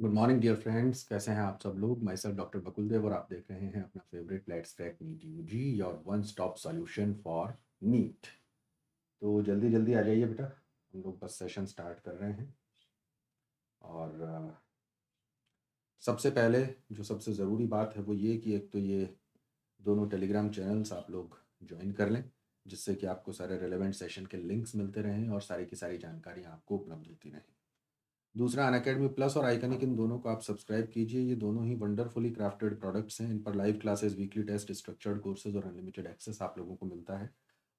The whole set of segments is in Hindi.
गुड मॉर्निंग डियर फ्रेंड्स कैसे हैं आप सब लोग माई सर डॉक्टर बकुल देव और आप देख रहे हैं अपना favourite let's take NEET U G your one stop solution for NEET तो जल्दी जल्दी आ जाइए बेटा हम लोग बस सेशन स्टार्ट कर रहे हैं और सबसे पहले जो सबसे ज़रूरी बात है वो ये कि एक तो ये दोनों टेलीग्राम चैनल्स आप लोग ज्वाइन कर लें जिससे कि आपको सारे रेलिवेंट सेशन के लिंक्स मिलते रहें और सारी की सारी जानकारी आपको उपलब्ध होती रहें दूसरा अन अकेडमी प्लस और आइकनिक इन दोनों को आप सब्सक्राइब कीजिए ये दोनों ही वंडरफुली क्राफ्टेड प्रोडक्ट्स हैं इन पर live classes weekly test structured courses और अनलिमिटेड एक्सेस आप लोगों को मिलता है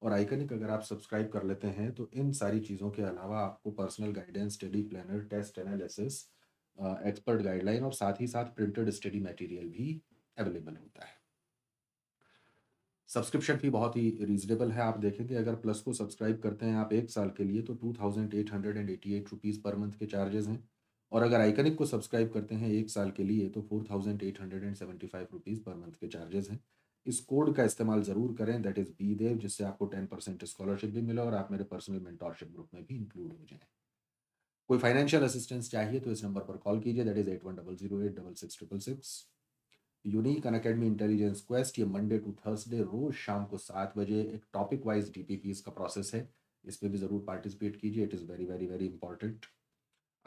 और आइकनिक अगर आप सब्सक्राइब कर लेते हैं तो इन सारी चीज़ों के अलावा आपको personal guidance study planner test analysis expert guideline और साथ ही साथ प्रिंटेड स्टडी मटेरियल भी अवेलेबल होता है सब्सक्रिप्शन फ़ी बहुत ही रीज़नेबल है आप देखेंगे अगर प्लस को सब्सक्राइब करते हैं आप एक साल के लिए तो two thousand eight hundred and eighty eight rupees per month के चार्जेस हैं और अगर आइकनिक को सब्सक्राइब करते हैं एक साल के लिए तो four thousand eight hundred and seventy five rupees per month के चार्जेस हैं इस कोड का इस्तेमाल ज़रूर करें दैट इज़ बी देव जिससे आपको टेन परसेंट स्कॉलरशिप भी मिले और आप मेरे पर्सनल मेंटोरशिप ग्रुप में भी इंक्लूड हो जाएँ कोई फाइनेंशियल असिस्टेंस चाहिए तो इस नंबर पर कॉल कीजिए that is eight one double zero eight double six triple six unique Unacademy intelligence quest ये मंडे टू थर्सडे रोज शाम को सात बजे एक टॉपिक वाइज डी का प्रोसेस है इसमें भी ज़रूर पार्टिसिपेट कीजिए it is very very very important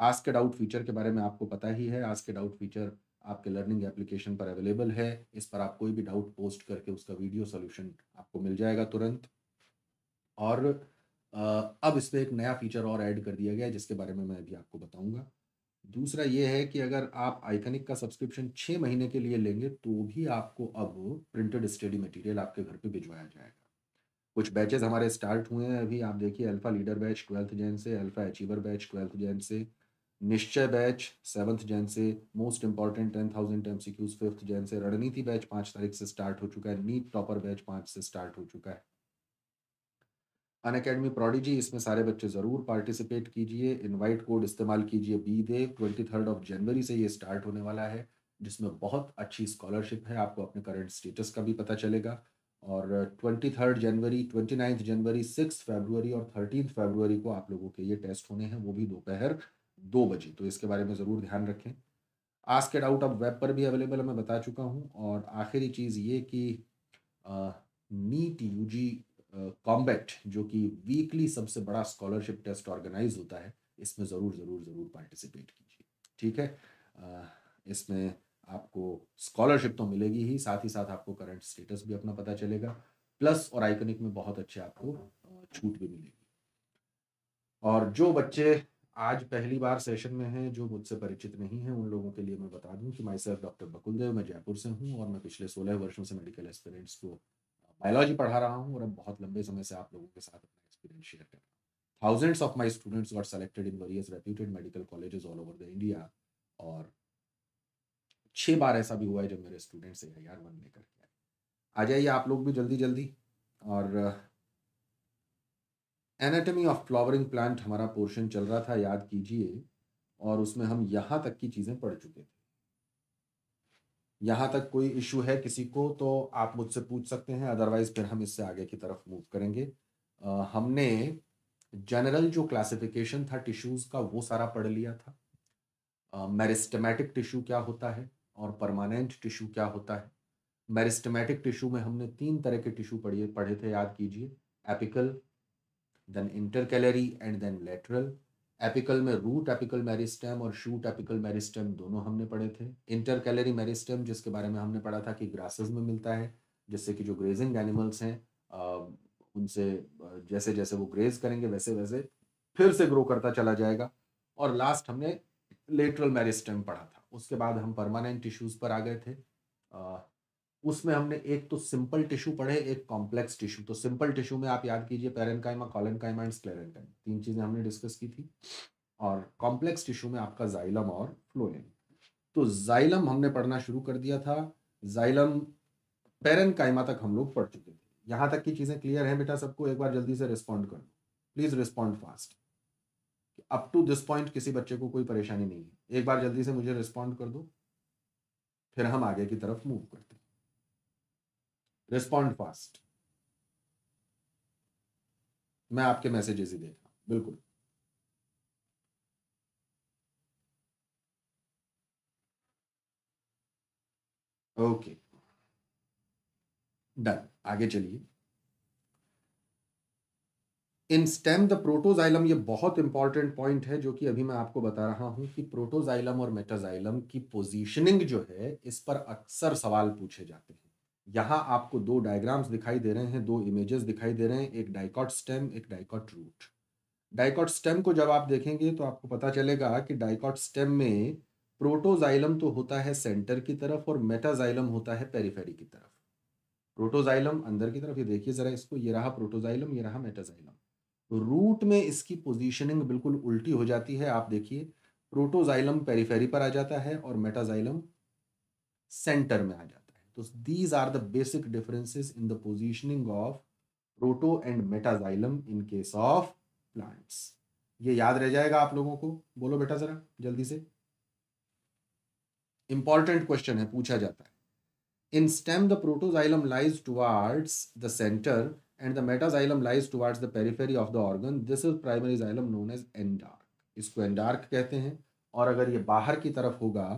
आज के डाउट फीचर के बारे में आपको पता ही है आज के डाउट फीचर आपके लर्निंग एप्लीकेशन पर अवेलेबल है इस पर आप कोई भी डाउट पोस्ट करके उसका वीडियो सोल्यूशन आपको मिल जाएगा तुरंत और अब इसमें एक नया फीचर और ऐड कर दिया गया है जिसके बारे में मैं अभी आपको बताऊंगा दूसरा ये है कि अगर आप आइकनिक का सब्सक्रिप्शन छः महीने के लिए लेंगे तो भी आपको अब प्रिंटेड स्टडी मटेरियल आपके घर पे भिजवाया जाएगा कुछ बैचेस हमारे स्टार्ट हुए हैं अभी आप देखिए alpha leader batch twelfth Jan से alpha achiever batch twelfth Jan से निश्चय बैच सेवन्थ जैन से most important ten thousand M C Qs fifth Jan से रणनीति बैच पाँच तारीख से स्टार्ट हो चुका है नीट टॉपर बैच पाँच से स्टार्ट हो चुका है अन अकेडमी प्रोडिजी इसमें सारे बच्चे ज़रूर पार्टिसिपेट कीजिए इनवाइट कोड इस्तेमाल कीजिए by the twenty third of January से ये स्टार्ट होने वाला है जिसमें बहुत अच्छी स्कॉलरशिप है आपको अपने करंट स्टेटस का भी पता चलेगा और twenty third January twenty ninth January six February और थर्टीन फरवरी को आप लोगों के ये टेस्ट होने हैं वो भी दोपहर दो बजे तो इसके बारे में ज़रूर ध्यान रखें आज के आउट अब वेब पर भी अवेलेबल है मैं बता चुका हूँ और आखिरी चीज़ ये कि नीट यू जी कॉम्बैट जो कि वीकली सबसे बड़ा स्कॉलरशिप टेस्ट ऑर्गेनाइज होता है इसमें ज़रूर ज़रूर ज़रूर पार्टिसिपेट कीजिए ठीक है इसमें आपको स्कॉलरशिप तो मिलेगी ही साथ ही साथ आपको करंट स्टेटस भी अपना पता चलेगा प्लस और आइकनिक में बहुत अच्छे आपको छूट भी मिलेगी और जो बच्चे आज पहली बार सेशन में हैं जो मुझसे परिचित नहीं है उन लोगों के लिए मैं बता दूं कि माई सेल्फ डॉक्टर बकुलदेव मैं जयपुर से हूं और मैं पिछले सोलह वर्षों से मेडिकल एस्पिरेंट्स को बायोलॉजी पढ़ा रहा हूँ और अब बहुत लंबे समय से आप लोगों के साथ अपना एक्सपीरियंस शेयर कर रहा हूँ thousands of my students got selected in various reputed medical college all over the India और छः बार ऐसा भी हुआ है जब मेरे ए से आर वन लेकर के आ जाइए आप लोग भी जल्दी जल्दी और एनाटमी ऑफ फ्लावरिंग प्लांट हमारा पोर्शन चल रहा था याद कीजिए और उसमें हम यहाँ तक की चीज़ें पढ़ चुके थे यहाँ तक कोई इशू है किसी को तो आप मुझसे पूछ सकते हैं अदरवाइज फिर हम इससे आगे की तरफ मूव करेंगे आ, हमने जनरल जो क्लासिफिकेशन था टिश्यूज़ का वो सारा पढ़ लिया था मेरिस्टमेटिक टिश्यू क्या होता है और परमानेंट टिश्यू क्या होता है मेरिस्टमेटिक टिश्यू में हमने तीन तरह के टिश्यू पढ़िए पढ़े थे याद कीजिए apical then intercalary and then lateral apical में रूट एपिकल मेरिस्टम और शूट एपिकल मेरिस्टम दोनों हमने पढ़े थे इंटरकैलरी मेरिस्टम जिसके बारे में हमने पढ़ा था कि ग्रासेस में मिलता है जिससे कि जो ग्रेजिंग एनिमल्स हैं उनसे जैसे जैसे वो ग्रेज करेंगे वैसे वैसे फिर से ग्रो करता चला जाएगा और लास्ट हमने लेटरल मेरिस्टम पढ़ा था उसके बाद हम परमानेंट टिश्यूज़ पर आ गए थे उसमें हमने एक तो सिंपल टिश्यू पढ़े एक कॉम्प्लेक्स टिश्यू तो सिंपल टिश्यू में आप याद कीजिए पेरेनकाइमा कॉलेनकाइमा एंड स्क्लेरेंटाइम तीन चीज़ें हमने डिस्कस की थी और कॉम्प्लेक्स टिश्यू में आपका जाइलम और फ्लोएम तो जाइलम हमने पढ़ना शुरू कर दिया था जाइलम पेरेनकाइमा तक हम लोग पढ़ चुके थे यहाँ तक की चीज़ें क्लियर हैं बेटा सबको एक बार जल्दी से रिस्पॉन्ड कर दो please respond fast up to this point किसी बच्चे को कोई परेशानी नहीं है एक बार जल्दी से मुझे रिस्पॉन्ड कर दो फिर हम आगे की तरफ मूव करते हैं रिस्पॉन्ड फास्ट मैं आपके मैसेजेस ही देख रहा हूं बिल्कुल ओके डन आगे चलिए इन स्टेम द प्रोटोजाइलम ये बहुत इंपॉर्टेंट पॉइंट है जो कि अभी मैं आपको बता रहा हूं कि प्रोटोजाइलम और मेटाजाइलम की पोजीशनिंग जो है इस पर अक्सर सवाल पूछे जाते हैं यहाँ आपको दो डायग्राम्स दिखाई दे रहे हैं दो इमेजेस दिखाई दे रहे हैं एक डाइकॉट स्टेम एक डाइकॉट रूट डाइकॉट स्टेम को जब आप देखेंगे तो आपको पता चलेगा कि डाइकॉट स्टेम में प्रोटोजाइलम तो होता है सेंटर की तरफ और मेटाजाइलम होता है पेरीफेरी की तरफ प्रोटोजाइलम अंदर की तरफ ये देखिए ज़रा इसको ये रहा प्रोटोजाइलम ये रहा मेटाजाइलम रूट तो में इसकी पोजीशनिंग बिल्कुल उल्टी हो जाती है आप देखिए प्रोटोजाइलम पेरीफेरी पर आ जाता है और मेटाजाइलम सेंटर में आ जाता है तो these are the basic differences in the positioning of proto and metaxylem in case of plants ये याद रह जाएगा आप लोगों को बोलो बेटा जरा जल्दी से इंपॉर्टेंट क्वेश्चन है पूछा जाता है in stem the protoxylem lies towards the centre and the metaxylem lies towards the periphery of the organ this is primary xylem known as endarch इसको एंडार्क कहते हैं और अगर ये बाहर की तरफ होगा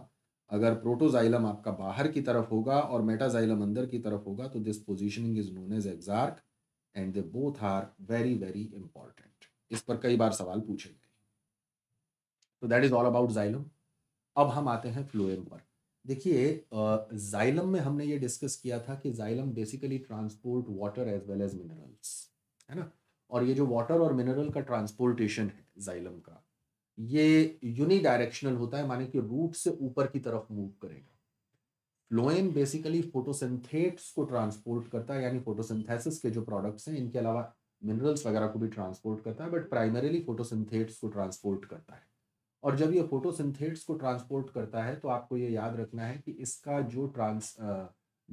अगर प्रोटोजाइलम आपका बाहर की तरफ होगा और मेटाजाइलम अंदर की तरफ होगा तो this positioning is known as exarch and they both are very very important इस पर कई बार सवाल पूछे गए तो that is all about xylem अब हम आते हैं फ्लोएम पर देखिए जाइलम में हमने ये डिस्कस किया था कि xylem basically transport water as well as minerals है ना और ये जो वाटर और मिनरल का ट्रांसपोर्टेशन है जाइलम का ये यूनि डायरेक्शनल होता है माने कि रूट से ऊपर की तरफ मूव करेगा फ्लोएम बेसिकली फोटोसिंथेट्स को ट्रांसपोर्ट करता है यानी फोटोसिंथेसिस के जो प्रोडक्ट्स हैं इनके अलावा मिनरल्स वगैरह को भी ट्रांसपोर्ट करता है बट प्राइमरीली फोटोसिंथेट्स को ट्रांसपोर्ट करता है और जब ये फोटोसिंथेट्स को ट्रांसपोर्ट करता है तो आपको ये याद रखना है कि इसका जो ट्रांस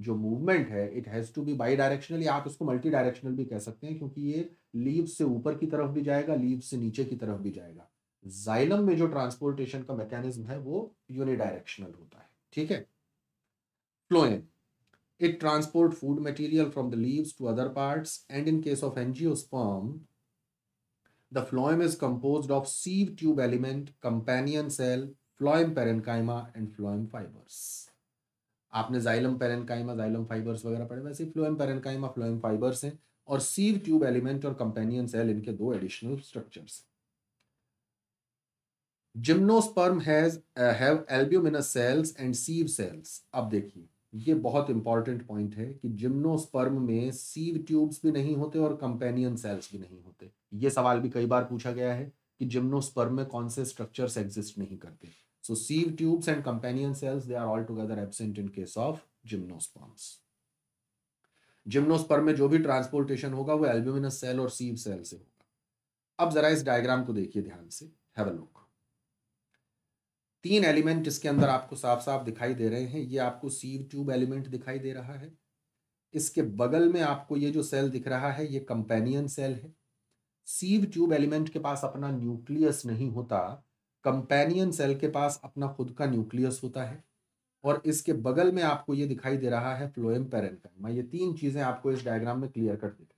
जो मूवमेंट है इट हैज़ टू बी बाई डायरेक्शनल आप इसको मल्टी डायरेक्शनल भी कह सकते हैं क्योंकि ये लीव से ऊपर की तरफ भी जाएगा लीव से नीचे की तरफ भी जाएगा जाइलम में जो ट्रांसपोर्टेशन का मैकेनिज्म है वो यूनिडायरेक्शनल होता है ठीक है phloem it transport food material from the leaves to other parts and in case of angiosperm the phloem is composed of sieve tube element companion cell phloem parenchyma and phloem fibres आपने जाइलम पेरेन्काइमा जाइलम फाइबर्स वगैरह पढ़े वैसे फ्लोएम पेरेन्काइमा फ्लोएम फाइबर्स हैं और सीव ट्यूब एलिमेंट और कंपेनियन सेल इनके दो एडिशनल स्ट्रक्चर्स हैं gymnosperm has have albuminous cells and sieve cells अब देखिए ये बहुत इंपॉर्टेंट पॉइंट है कि जिम्नोस्पर्म में सीव ट्यूब्स भी नहीं होते और कंपेनियन सेल्स भी नहीं होते ये सवाल भी कई बार पूछा गया है कि जिम्नोस्पर्म में कौन से स्ट्रक्चर्स एग्जिस्ट नहीं करते so sieve tubes and companion cells they are all together absent in case of gymnosperms gymnosperm में जो भी ट्रांसपोर्टेशन होगा वो एल्ब्यूमिनस सेल और सीव सेल से होगा अब जरा इस डायग्राम को देखिए ध्यान से हैव अ लुक तीन एलिमेंट इसके अंदर आपको साफ साफ दिखाई दे रहे हैं ये आपको सीव ट्यूब एलिमेंट दिखाई दे रहा है इसके बगल में आपको ये जो सेल दिख रहा है ये कंपेनियन सेल है सीव ट्यूब एलिमेंट के पास अपना न्यूक्लियस नहीं होता कंपेनियन सेल के पास अपना खुद का न्यूक्लियस होता है और इसके बगल में आपको ये दिखाई दे रहा है फ्लोएम पेरेंटाइमा ये तीन चीज़ें आपको इस डायग्राम में क्लियर कट दिख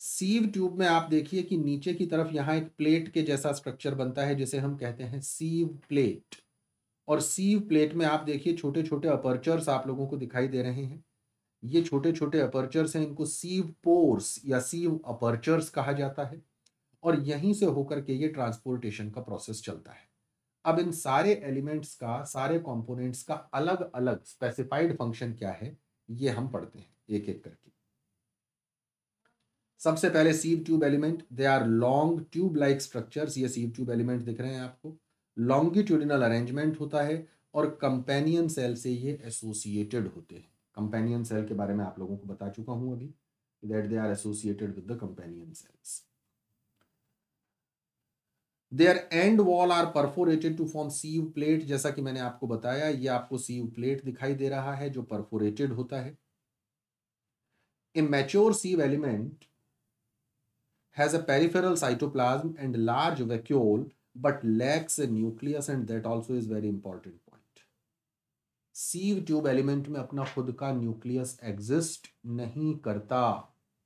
सीव ट्यूब में आप देखिए कि नीचे की तरफ यहाँ एक प्लेट के जैसा स्ट्रक्चर बनता है जिसे हम कहते हैं सीव प्लेट और सीव प्लेट में आप देखिए छोटे छोटे अपर्चर्स आप लोगों को दिखाई दे रहे हैं ये छोटे छोटे अपर्चर्स हैं इनको सीव पोर्स या सीव अपर्चर्स कहा जाता है और यहीं से होकर के ये ट्रांसपोर्टेशन का प्रोसेस चलता है अब इन सारे एलिमेंट्स का सारे कंपोनेंट्स का अलग अलग स्पेसिफाइड फंक्शन क्या है ये हम पढ़ते हैं एक एक करके सबसे पहले sieve tube element they are long tube like structures ये सीव ट्यूब एलिमेंट दिख रहे हैं आपको लॉन्गिट्यूडिनल अरेंजमेंट होता है और कंपेनियन सेल से ये एसोसिएटेड होते हैं कंपेनियन सेल के बारे में आप लोगों को बता चुका हूं अभी that they are associated with the companion cells their end wall are perforated to form sieve plate जैसा कि मैंने आपको बताया ये आपको सीव प्लेट दिखाई दे रहा है जो परफोरेटेड होता है immature sieve element has a peripheral cytoplasm and large vacuole but lacks a nucleus and that also is very important point sieve tube element में अपना खुद का न्यूक्लियस एग्जिस्ट नहीं करता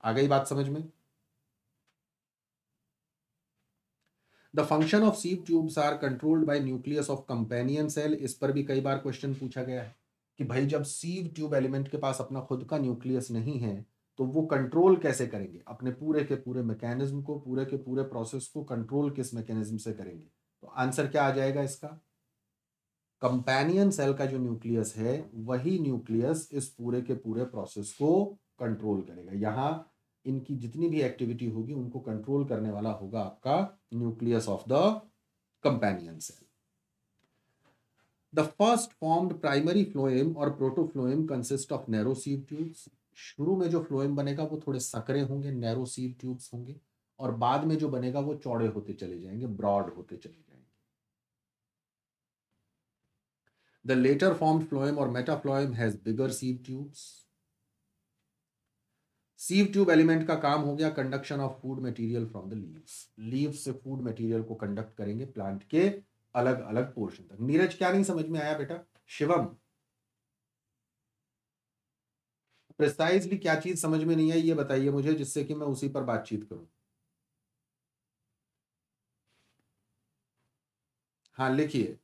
आ गई बात समझ में the function of sieve tubes are controlled by nucleus of companion cell इस पर भी कई बार क्वेश्चन पूछा गया है कि भाई जब सीव ट्यूब एलिमेंट के पास अपना खुद का न्यूक्लियस नहीं है तो वो कंट्रोल कैसे करेंगे अपने पूरे के पूरे मैकेनिज्म को पूरे के पूरे प्रोसेस को कंट्रोल किस मैकेनिज्म से करेंगे तो आंसर क्या आ जाएगा इसका कंपेनियन सेल का जो न्यूक्लियस है वही न्यूक्लियस इस पूरे के पूरे प्रोसेस को कंट्रोल करेगा यहाँ इनकी जितनी भी एक्टिविटी होगी उनको कंट्रोल करने वाला होगा आपका nucleus of the companion cell the first formed primary phloem और protophloem consist of narrow sieve शुरू में जो फ्लोएम बनेगा वो थोड़े सकरे होंगे नैरो सीव ट्यूब्स होंगे और बाद में जो बनेगा वो चौड़े होते चले जाएंगे ब्रॉड होते चले जाएंगे द लेटर फॉर्म फ्लोएम और metaphloem has bigger sieve tubes sieve tube element का काम हो गया conduction of food material from the leaves leaves से फूड मटेरियल को कंडक्ट करेंगे प्लांट के अलग अलग पोर्शन तक नीरज क्या नहीं समझ में आया बेटा शिवम प्रिसाइजली क्या चीज समझ में नहीं आई ये बताइए मुझे जिससे कि मैं उसी पर बातचीत करूं हाँ लिखिए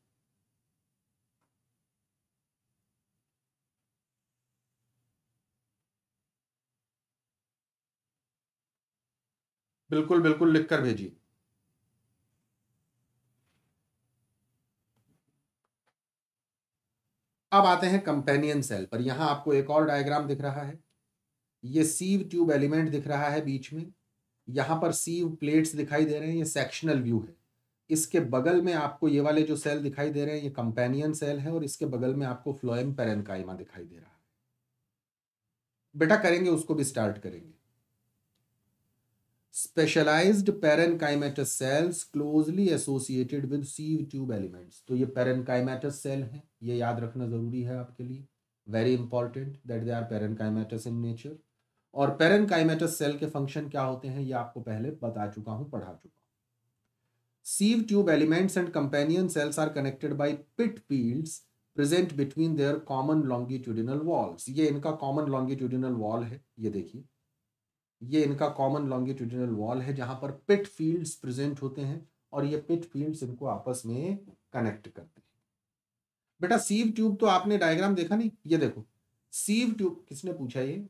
बिल्कुल बिल्कुल लिखकर भेजिए अब आते हैं कंपेनियन सेल पर यहां आपको एक और डायग्राम दिख रहा है ये सीव ट्यूब एलिमेंट दिख रहा है बीच में यहां पर सीव प्लेट्स दिखाई दे रहे हैं ये सेक्शनल व्यू है इसके बगल में आपको ये वाले जो सेल दिखाई दे रहे हैं ये कंपेनियन सेल है और इसके बगल में आपको फ्लोएम पेरेनकाइमा दिखाई दे रहा है बेटा करेंगे उसको भी स्टार्ट करेंगे specialised parenchymatous cells closely associated with sieve tube elements तो ये पेरेनकाइमेटस सेल हैं ये याद रखना ज़रूरी है आपके लिए very important that they are parenchymatous in nature और पेरेनकाइमेटस सेल के फंक्शन क्या होते हैं ये आपको पहले बता चुका हूं पढ़ा चुका हूँ sieve tube elements and companion cells are connected by pit fields present between their common longitudinal walls ये इनका कॉमन लॉन्गिट्यूडिनल वॉल है ये देखिए ये इनका कॉमन लॉन्गिट्यूडिनल वॉल है जहां पर पिट फील्ड्स प्रेजेंट होते हैं और ये पिट फील्ड्स इनको आपस में कनेक्ट करते हैं बेटा सीव ट्यूब तो आपने डायग्राम देखा नहीं ये देखो सीव ट्यूब किसने पूछा ये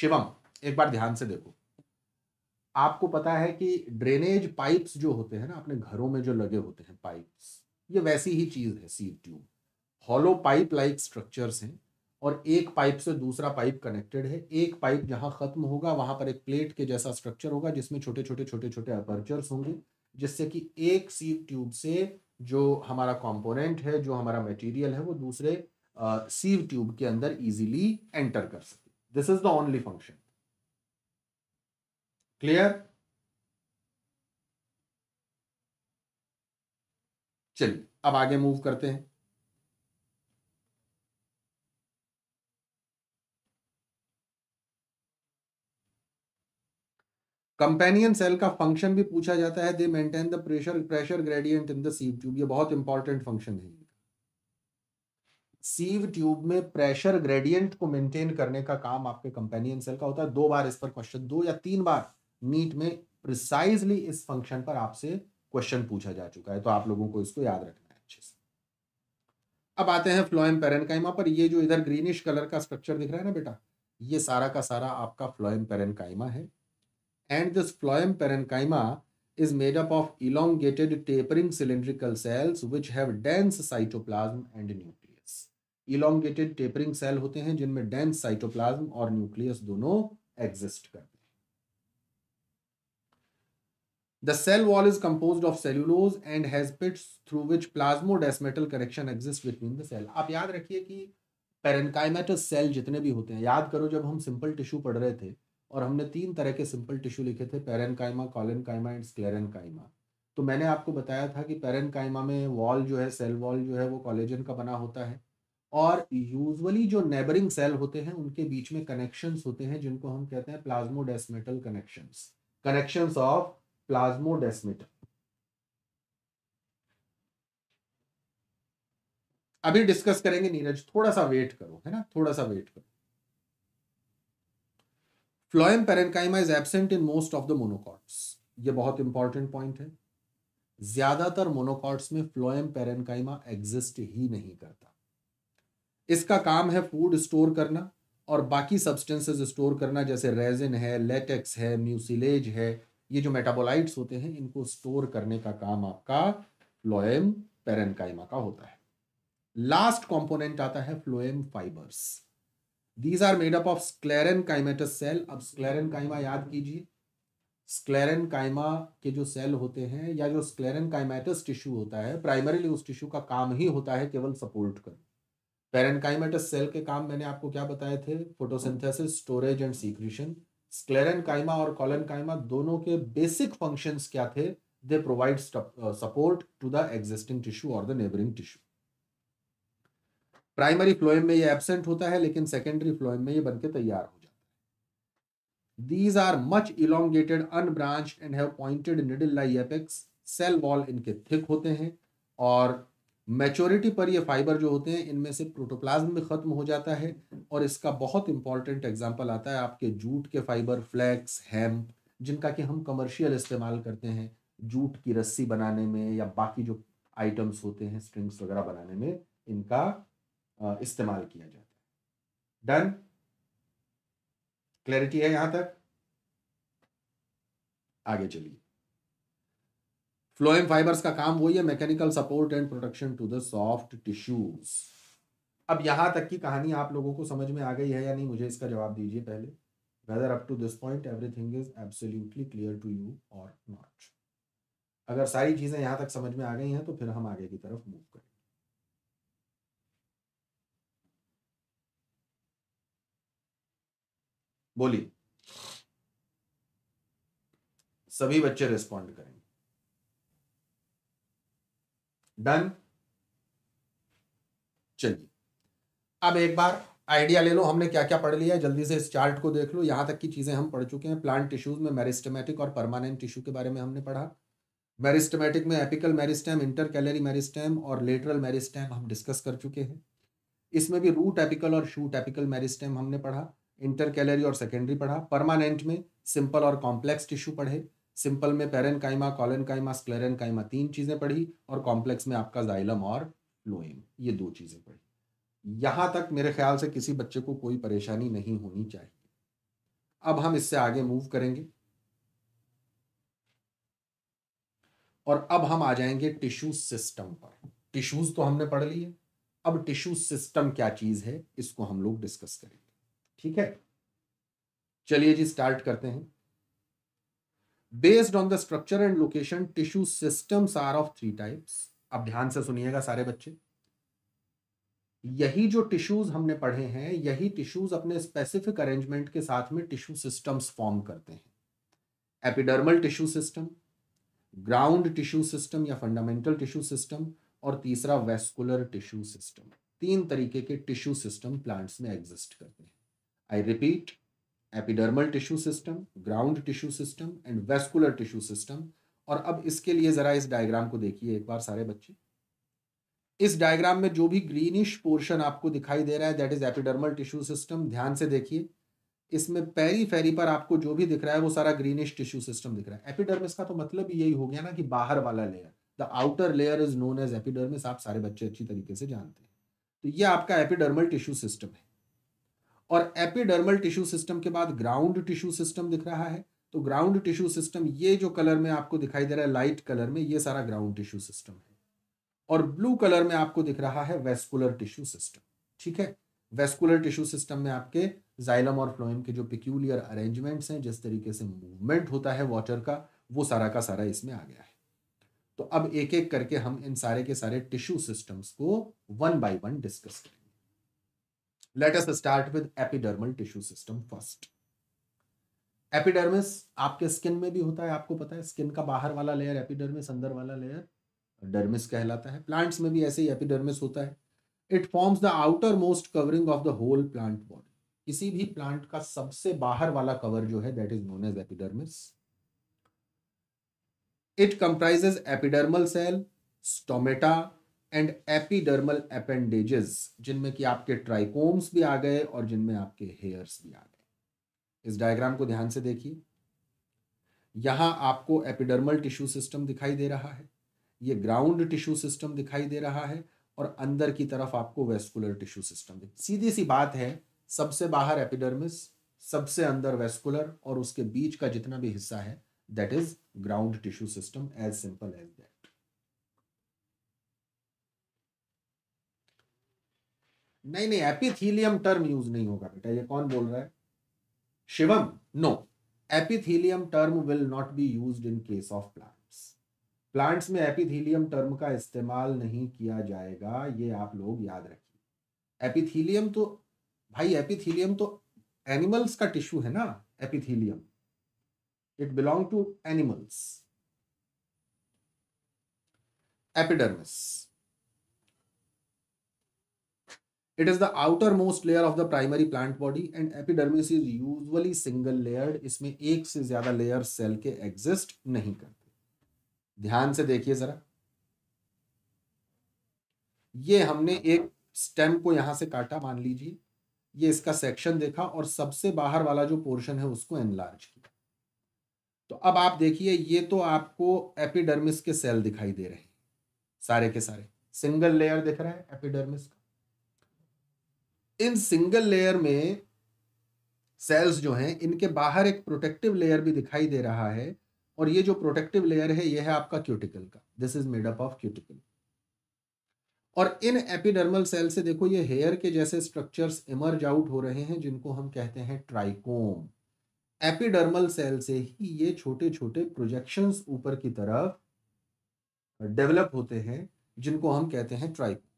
शिवम एक बार ध्यान से देखो आपको पता है कि ड्रेनेज पाइप्स जो होते हैं ना अपने घरों में जो लगे होते हैं पाइप्स ये वैसी ही चीज है sieve tube hollow pipe like structures हैं और एक पाइप से दूसरा पाइप कनेक्टेड है एक पाइप जहाँ ख़त्म होगा वहां पर एक प्लेट के जैसा स्ट्रक्चर होगा जिसमें छोटे छोटे छोटे छोटे अपर्चर्स होंगे जिससे कि एक सी ट्यूब से जो हमारा कंपोनेंट है जो हमारा मटेरियल है वो दूसरे सीव ट्यूब के अंदर इजीली एंटर कर सके this is the only function clear चलिए अब आगे मूव करते हैं कंपेनियन सेल का फंक्शन भी पूछा जाता है they maintain the pressure pressure gradient in the sieve tube ये बहुत इंपॉर्टेंट फंक्शन है सीव ट्यूब में प्रेशर ग्रेडियंट को मेंटेन करने का काम आपके कंपेनियन सेल का होता है दो बार इस पर क्वेश्चन दो या तीन बार नीट में प्रिसाइजली इस फंक्शन पर आपसे क्वेश्चन पूछा जा चुका है तो आप लोगों को इसको याद रखना है अच्छे से अब आते हैं फ्लोएम पेरेनकाइमा पर ये जो इधर ग्रीनिश कलर का स्ट्रक्चर दिख रहा है ना बेटा ये सारा का सारा आपका फ्लोएम पेरेनकाइमा है and this phloem parenchyma is made up of elongated tapering cylindrical cells which have dense cytoplasm and nucleus. Elongated tapering cell होते हैं जिनमें dense cytoplasm और nucleus दोनों exist करते हैं The cell wall is composed of cellulose and has pits through which plasmodesmetal connection exists between the cell. आप याद रखिए कि पेरेंकाइमेटस सेल जितने भी होते हैं याद करो जब हम सिंपल टिश्यू पढ़ रहे थे और हमने तीन तरह के सिंपल टिश्यू लिखे थे कॉलन कॉलेनकाइमा एंड कायमा तो मैंने आपको बताया था कि पेरेनकाइमा में वॉल जो है सेल वॉल जो है वो कॉलेजन का बना होता है और यूजुअली जो नेबरिंग सेल होते हैं उनके बीच में कनेक्शंस होते हैं जिनको हम कहते हैं plasmodesmatal connections connections of plasmodesmatal अभी डिस्कस करेंगे नीरज थोड़ा सा वेट करो है ना थोड़ा सा वेट करो phloem parenchyma is absent in most of the monocots ये बहुत इंपॉर्टेंट पॉइंट है ज्यादातर मोनोकॉर्ड्स में फ्लोएम पेरेन्काइमा एग्जिस्ट ही नहीं करता इसका काम है फूड स्टोर करना और बाकी सब्सटेंसेस स्टोर करना जैसे रेजिन है लेटेक्स है म्यूसिलेज है ये जो मेटाबोलाइट्स होते हैं इनको स्टोर करने का काम आपका फ्लोएम पेरेन्काइमा का होता है लास्ट कंपोनेंट आता है phloem fibres these are made up of sclerenchymatous cell अब स्क्लेरन काइमा याद कीजिए स्क्लेरन काइमा के जो सेल होते हैं या जो स्क्लेरन काइमेटस टिश्यू होता है प्राइमरीली उस टिश्यू का काम ही होता है केवल सपोर्ट करना पेरेंकाइमेटस सेल के काम मैंने आपको क्या बताए थे photosynthesis storage and secretion sclerenchyma और कॉलन काइमा दोनों के बेसिक फंक्शन क्या थे they provide support to the existing tissue और the neighbouring tissue primary phloem में ये एबसेंट होता है लेकिन सेकेंडरी फ्लोएम में ये बनके तैयार हो जाता है these are much elongated unbranched and have pointed needle like apex cell wall इनके थिक होते हैं और मैच्योरिटी पर ये फाइबर जो होते हैं इनमें से प्रोटोप्लाज्म में ख़त्म हो जाता है और इसका बहुत इंपॉर्टेंट एग्जाम्पल आता है आपके जूट के फाइबर फ्लैक्स हेम्प जिनका कि हम कमर्शियल इस्तेमाल करते हैं जूट की रस्सी बनाने में या बाकी जो आइटम्स होते हैं स्ट्रिंग्स वगैरह बनाने में इनका इस्तेमाल किया जाता है डन क्लैरिटी है यहां तक आगे चलिए फ्लोएम फाइबर्स का काम वही है mechanical support and protection to the soft tissues अब यहां तक की कहानी आप लोगों को समझ में आ गई है या नहीं मुझे इसका जवाब दीजिए पहले whether up to this point everything is absolutely clear to you और नॉट अगर सारी चीजें यहां तक समझ में आ गई हैं तो फिर हम आगे की तरफ मूव करें बोलिए सभी बच्चे रिस्पॉन्ड करेंगे डन चलिए अब एक बार आइडिया ले लो हमने क्या क्या पढ़ लिया है जल्दी से इस चार्ट को देख लो यहां तक की चीज़ें हम पढ़ चुके हैं प्लांट टिश्यूज में मेरिस्टमेटिक और परमानेंट टिश्यू के बारे में हमने पढ़ा मेरिस्टमेटिक में apical meristem intercalary meristem और लेटरल मेरिस्टेम हम डिस्कस कर चुके हैं इसमें भी रूट एपिकल और शूट एपिकल मेरिस्टेम हमने पढ़ा इंटर कैलरी और सेकेंडरी पढ़ा परमानेंट में सिंपल और कॉम्प्लेक्स टिश्यू पढ़े सिंपल में पेरन काइमा कॉलन काइमा स्क्लेरन काइमा तीन चीज़ें पढ़ी और कॉम्प्लेक्स में आपका जाइलम और लोएम ये दो चीज़ें पढ़ी यहां तक मेरे ख्याल से किसी बच्चे को कोई परेशानी नहीं होनी चाहिए अब हम इससे आगे मूव करेंगे और अब हम आ जाएंगे टिश्यू सिस्टम पर टिश्यूज तो हमने पढ़ लिए अब टिश्यू सिस्टम क्या चीज़ है इसको हम लोग डिस्कस करेंगे ठीक है चलिए जी स्टार्ट करते हैं based on the structure and location tissue systems are of three types अब ध्यान से सुनिएगा सारे बच्चे यही जो टिश्यूज हमने पढ़े हैं यही टिश्यूज अपने स्पेसिफिक अरेंजमेंट के साथ में टिश्यू सिस्टम्स फॉर्म करते हैं epidermal tissue system ground tissue system या फंडामेंटल टिश्यू सिस्टम और तीसरा वेस्कुलर टिश्यू सिस्टम तीन तरीके के टिश्यू सिस्टम प्लांट्स में एग्जिस्ट करते हैं I repeat, epidermal tissue system, ground tissue system and vascular tissue system. और अब इसके लिए ज़रा इस डायग्राम को देखिए एक बार सारे बच्चे इस डायग्राम में जो भी ग्रीनिश पोर्शन आपको दिखाई दे रहा है that is epidermal tissue system ध्यान से देखिए इसमें पैरी फेरी पर आपको जो भी दिख रहा है वो सारा ग्रीनिश टिश्यू सिस्टम दिख रहा है एपिडर्मिस का तो मतलब यही हो गया ना कि बाहर वाला layer the outer layer is known as epidermis आप सारे बच्चे अच्छी तरीके से जानते हैं तो ये आपका एपिडर्मल टिश्यू सिस्टम है और एपिडर्मल टिश्यू सिस्टम के बाद ग्राउंड टिश्यू सिस्टम दिख रहा है तो ग्राउंड टिश्यू सिस्टम ये जो कलर में आपको दिखाई दे रहा है लाइट कलर में ये सारा ग्राउंड टिश्यू सिस्टम है और ब्लू कलर में आपको दिख रहा है वेस्कुलर टिश्यू सिस्टम ठीक है वेस्कुलर टिश्यू सिस्टम में आपके जाइलम और फ्लोएम के जो पिक्यूलियर अरेंजमेंट्स हैं जिस तरीके से मूवमेंट होता है वाटर का वो सारा का सारा इसमें आ गया है तो अब एक एक करके हम इन सारे के सारे टिश्यू सिस्टम्स को वन बाय वन डिस्कस करें let us start with epidermal tissue system first epidermis आपके स्किन में भी होता है आपको पता है स्किन का बाहर वाला लेयर एपिडर्मिस अंदर वाला लेयर डर्मिस कहलाता है प्लांट्स में भी ऐसे ही एपिडर्मिस होता है it forms the outermost covering of the whole plant body किसी भी प्लांट का सबसे बाहर वाला कवर जो है that is known as epidermis it comprises epidermal cell stomata and epidermal appendages जिनमें कि आपके ट्राइकोम्स भी आ गए और जिनमें आपके हेयर्स भी आ गए इस डायग्राम को ध्यान से देखिए यहाँ आपको एपिडर्मल टिश्यू सिस्टम दिखाई दे रहा है ये ग्राउंड टिश्यू सिस्टम दिखाई दे रहा है और अंदर की तरफ आपको वेस्कुलर टिश्यू सिस्टम सीधी सी बात है सबसे बाहर एपिडर्मिस सबसे अंदर वेस्कुलर और उसके बीच का जितना भी हिस्सा है that is ground tissue system as simple as that नहीं नहीं एपिथीलियम टर्म यूज नहीं होगा बेटा ये कौन बोल रहा है Shivam no epithelium term will not be used in case of plants plants में एपिथीलियम टर्म का इस्तेमाल नहीं किया जाएगा ये आप लोग याद रखिए एपिथीलियम तो भाई एपिथीलियम तो एनिमल्स का टिश्यू है ना epithelium it belong to animals epidermis It is the outermost layer of the primary plant body and epidermis is usually single layered. इसमें एक से ज्यादा layer cell के exist नहीं करते ध्यान से देखिए जरा ये हमने एक स्टेम को यहां से काटा मान लीजिए ये इसका सेक्शन देखा और सबसे बाहर वाला जो पोर्शन है उसको एनलार्ज किया तो अब आप देखिए ये तो आपको एपिडर्मिस के सेल दिखाई दे रहे हैं सारे के सारे सिंगल लेयर दिख रहा है एपिडर्मिस का इन सिंगल लेयर में सेल्स जो हैं इनके बाहर एक प्रोटेक्टिव लेयर भी दिखाई दे रहा है और ये जो प्रोटेक्टिव लेयर है ये है आपका क्यूटिकल का this is made up of cuticle और इन एपिडर्मल सेल से देखो ये हेयर के जैसे स्ट्रक्चर्स इमर्ज आउट हो रहे हैं जिनको हम कहते हैं ट्राइकोम एपिडर्मल सेल से ही ये छोटे छोटे प्रोजेक्शंस ऊपर की तरफ डेवलप होते हैं जिनको हम कहते हैं ट्राइकोम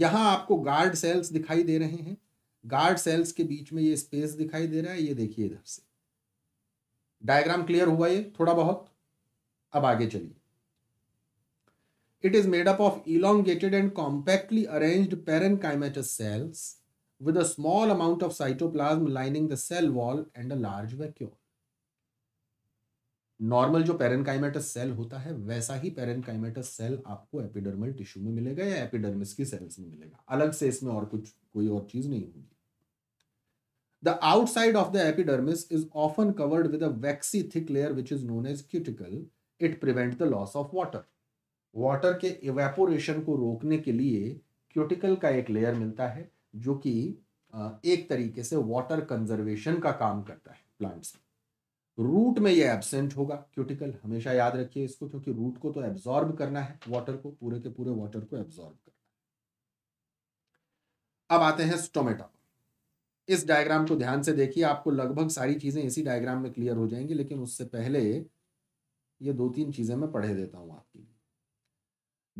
यहाँ आपको गार्ड सेल्स दिखाई दे रहे हैं गार्ड सेल्स के बीच में ये स्पेस दिखाई दे रहा है ये देखिए इधर से डायग्राम क्लियर हुआ ये थोड़ा बहुत अब आगे चलिए it is made up of elongated and compactly arranged parenchyma cells with a small amount of cytoplasm lining the cell wall and a large vacuole normal जो पेरेनकाइमेटस सेल होता है वैसा ही पेरेनकाइमेटस सेल आपको एपिडर्मल टिश्यू में मिलेगा या एपिडर्मिस की सेल्स में मिलेगा अलग से इसमें और कुछ कोई और चीज नहीं होगी the outside of the epidermis is often covered with a waxy thick layer which is known as cuticle it prevent the loss of water water के इवेपोरेशन को रोकने के लिए क्यूटिकल का एक लेयर मिलता है जो कि एक तरीके से वाटर कंजर्वेशन का काम करता है प्लांट्स में रूट में ये एबसेंट होगा क्यूटिकल हमेशा याद रखिए इसको क्योंकि रूट को तो एब्जॉर्ब करना है वाटर को पूरे के पूरे वाटर को एब्जॉर्ब करना है अब आते हैं स्टोमेटा इस डायग्राम को ध्यान से देखिए आपको लगभग सारी चीजें इसी डायग्राम में क्लियर हो जाएंगी लेकिन उससे पहले ये दो तीन चीजें मैं पढ़े देता हूं आपके लिए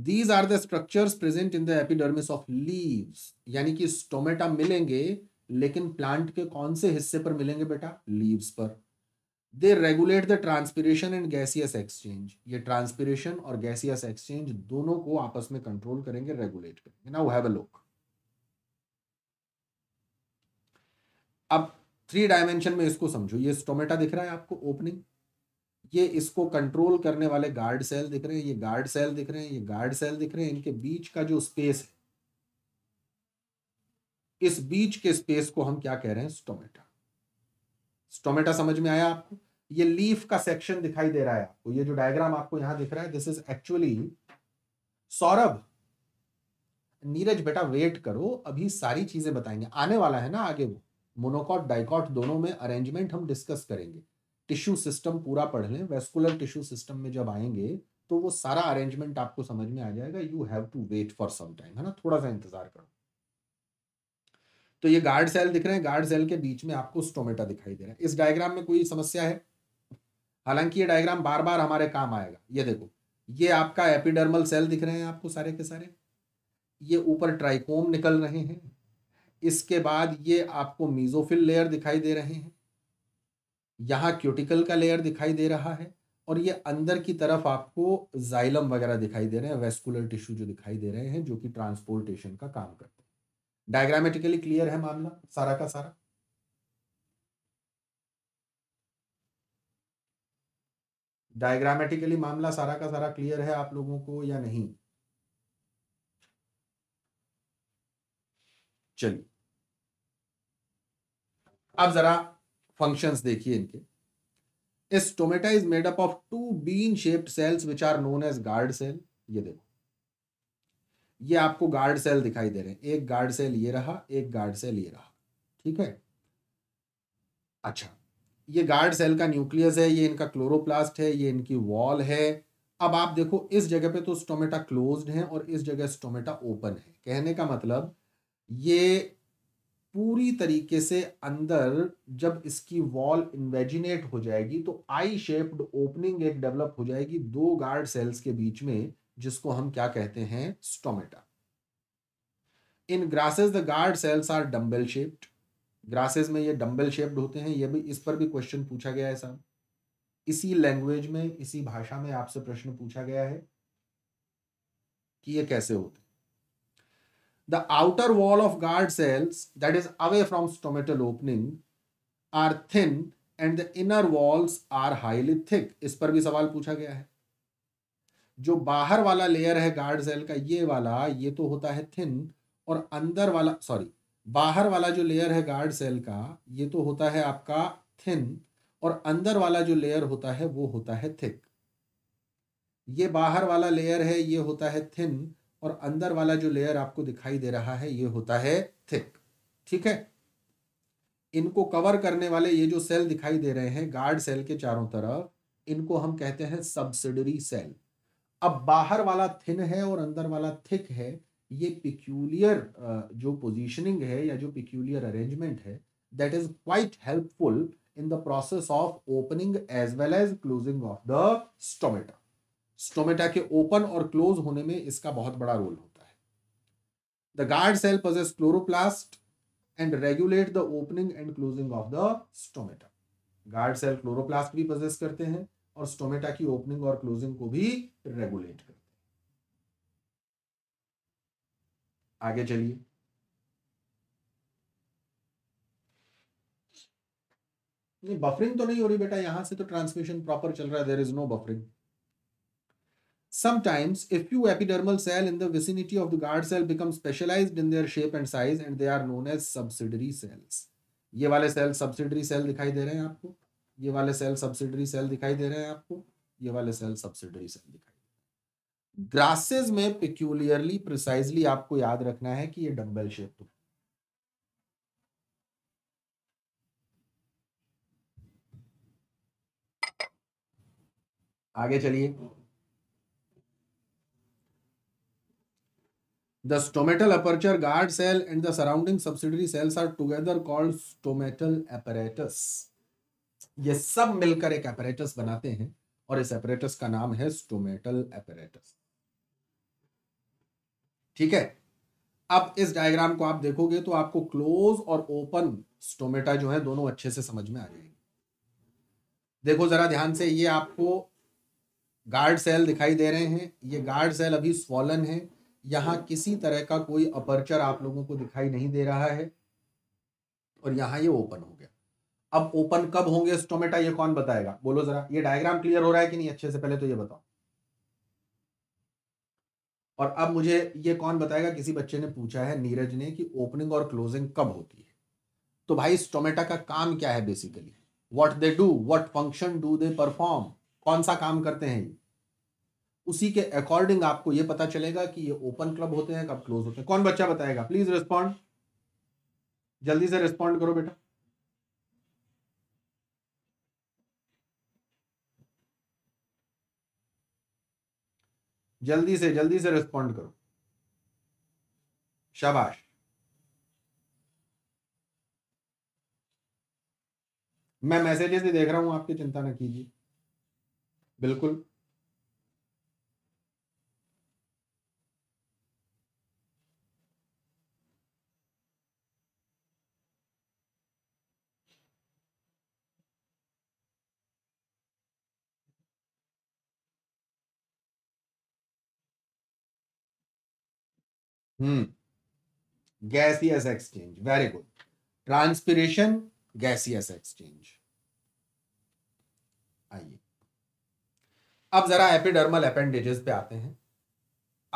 these are the structure present in the epidermis of leave यानी कि स्टोमेटा मिलेंगे लेकिन प्लांट के कौन से हिस्से पर मिलेंगे बेटा लीव्स पर they regulate the transpiration and gaseous exchange ये ट्रांसपीरेशन और गैसियस एक्सचेंज दोनों को आपस में कंट्रोल करेंगे रेगुलेट करेंगे नाउ हैव अ लुक अब थ्री डायमेंशन में इसको समझो ये स्टोमेटा दिख रहा है आपको ओपनिंग ये इसको कंट्रोल करने वाले गार्ड सेल दिख रहे हैं ये गार्ड सेल दिख रहे हैं ये गार्ड सेल दिख रहे हैं इनके बीच का जो स्पेस है इस बीच के स्पेस को हम क्या कह रहे हैं स्टोमेटा स्टोमेटा समझ में आया आपको ये लीफ का सेक्शन दिखाई दे रहा है आपको ये जो डायग्राम आपको यहां दिख रहा है this is actually Saurabh Neeraj बेटा वेट करो अभी सारी चीजें बताएंगे आने वाला है ना आगे वो मोनोकॉट डाइकॉट दोनों में अरेंजमेंट हम डिस्कस करेंगे टिश्यू सिस्टम पूरा पढ़ लें वेस्कुलर टिश्यू सिस्टम में जब आएंगे तो वो सारा अरेंजमेंट आपको समझ में आ जाएगा you have to wait for some time है ना थोड़ा सा इंतजार करो तो ये गार्ड सेल दिख रहे हैं गार्ड सेल के बीच में आपको स्टोमेटा दिखाई दे रहा है इस डायग्राम में कोई समस्या है हालांकि ये डायग्राम बार बार हमारे काम आएगा ये देखो ये आपका एपिडर्मल सेल दिख रहे हैं आपको सारे के सारे ये ऊपर ट्राइकोम निकल रहे हैं इसके बाद ये आपको मीजोफिल लेयर दिखाई दे रहे हैं यहाँ क्यूटिकल का लेयर दिखाई दे रहा है और ये अंदर की तरफ आपको जाइलम वगैरह दिखाई दे रहे हैं वेस्कुलर टिश्यू जो दिखाई दे रहे हैं जो कि ट्रांसपोर्टेशन का काम करते हैं डायग्रामेटिकली क्लियर है मामला सारा का सारा डायग्रामेटिकली मामला सारा का सारा क्लियर है आप लोगों को या नहीं चलिए अब जरा फंक्शंस देखिए इनके stomata is made up of two bean shaped cells which are known as guard cell ये देखो ये आपको गार्ड सेल दिखाई दे रहे हैं एक गार्ड सेल ये रहा एक गार्ड सेल ये रहा ठीक है अच्छा ये गार्ड सेल का न्यूक्लियस है ये इनका क्लोरोप्लास्ट है ये इनकी वॉल है अब आप देखो इस जगह पे तो स्टोमेटा क्लोज्ड है और इस जगह स्टोमेटा ओपन है कहने का मतलब ये पूरी तरीके से अंदर जब इसकी वॉल इन्वेजिनेट हो जाएगी तो आई शेप्ड ओपनिंग एक डेवलप हो जाएगी दो गार्ड सेल्स के बीच में जिसको हम क्या कहते हैं stomata in grasses the guard cells are dumbbell shaped grasses में ये डम्बेल शेप्ड होते हैं ये भी इस पर भी क्वेश्चन पूछा गया है साहब इसी लैंग्वेज में इसी भाषा में आपसे प्रश्न पूछा गया है कि ये कैसे होते the outer wall of guard cells that is away from stomatal opening are thin and the inner walls are highly thick इस पर भी सवाल पूछा गया है जो बाहर वाला लेयर है गार्ड सेल का ये वाला ये तो होता है थिन और अंदर वाला सॉरी बाहर वाला जो लेयर है गार्ड सेल का ये तो होता है आपका थिन और अंदर वाला जो लेयर होता है वो होता है थिक ये बाहर वाला लेयर है ये होता है थिन और अंदर वाला जो लेयर आपको दिखाई दे रहा है ये होता है थिक ठीक है इनको कवर करने वाले ये जो सेल दिखाई दे रहे हैं गार्ड सेल के चारों तरफ इनको हम कहते हैं सब्सिडरी सेल अब बाहर वाला थिन है और अंदर वाला थिक है ये पिक्यूलियर जो पोजीशनिंग है या जो पिक्यूलियर अरेंजमेंट है that is quite helpful in the process of opening as well as closing of the stomata stomata के ओपन और क्लोज होने में इसका बहुत बड़ा रोल होता है the guard cell possess chloroplast and regulate the opening and closing of the stomata guard cell chloroplast भी पजेस करते हैं और स्टोमेटा की ओपनिंग और क्लोजिंग को भी रेगुलेट करते हैं आगे चलिए नहीं बफरिंग तो नहीं हो रही बेटा यहां से तो ट्रांसमिशन प्रॉपर चल रहा है there is no buffering Sometimes, if few epidermal cell in the vicinity of the guard cell become specialized in their shape and size, and they are known as subsidiary cells. ये वाले सेल subsidiary cell दिखाई दे रहे हैं आपको ये वाले सेल सब्सिडरी सेल दिखाई दे रहे हैं आपको ये वाले सेल सब्सिडरी सेल दिखाई दे रहे हैं ग्रासेस में पिक्यूलियरली प्रिसाइजली आपको याद रखना है कि ये डम्बल शेप तो आगे चलिए the stomatal aperture guard cell and the surrounding subsidiary cells are together called stomatal apparatus ये सब मिलकर एक एपरेटस बनाते हैं और इस एपरेटस का नाम है स्टोमेटल एपरेटस ठीक है अब इस डायग्राम को आप देखोगे तो आपको क्लोज और ओपन स्टोमेटा जो है दोनों अच्छे से समझ में आ जाएंगे देखो जरा ध्यान से ये आपको गार्ड सेल दिखाई दे रहे हैं ये गार्ड सेल अभी स्वॉलन है यहां किसी तरह का कोई अपर्चर आप लोगों को दिखाई नहीं दे रहा है और यहां ये ओपन हो गया अब ओपन कब होंगे स्टोमेटा ये कौन बताएगा बोलो जरा ये डायग्राम क्लियर हो रहा है कि नहीं अच्छे से पहले तो ये बताओ और अब मुझे ये कौन बताएगा किसी बच्चे ने पूछा है नीरज ने कि ओपनिंग और क्लोजिंग कब होती है तो भाई स्टोमेटा का काम क्या है basically what they do what function do they perform कौन सा काम करते हैं ये उसी के अकॉर्डिंग आपको ये पता चलेगा कि ये ओपन क्लब होते हैं कब क्लोज होते हैं कौन बच्चा बताएगा प्लीज रिस्पॉन्ड जल्दी से रिस्पॉन्ड करो बेटा जल्दी से जल्दी से रिस्पॉन्ड करो शाबाश मैं मैसेजेस ही देख रहा हूं आपकी चिंता ना कीजिए बिल्कुल hmm gaseous exchange very good transpiration gaseous exchange आइए अब जरा एपिडर्मल अपेंडेजेस पे आते हैं